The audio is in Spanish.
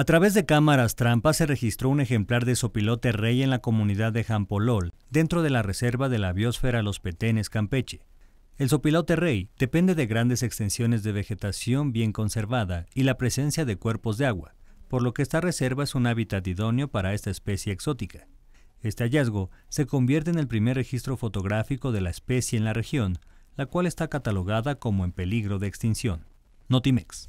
A través de cámaras trampa se registró un ejemplar de sopilote rey en la comunidad de Jampolol, dentro de la reserva de la biosfera Los Petenes, Campeche. El sopilote rey depende de grandes extensiones de vegetación bien conservada y la presencia de cuerpos de agua, por lo que esta reserva es un hábitat idóneo para esta especie exótica. Este hallazgo se convierte en el primer registro fotográfico de la especie en la región, la cual está catalogada como en peligro de extinción. Notimex.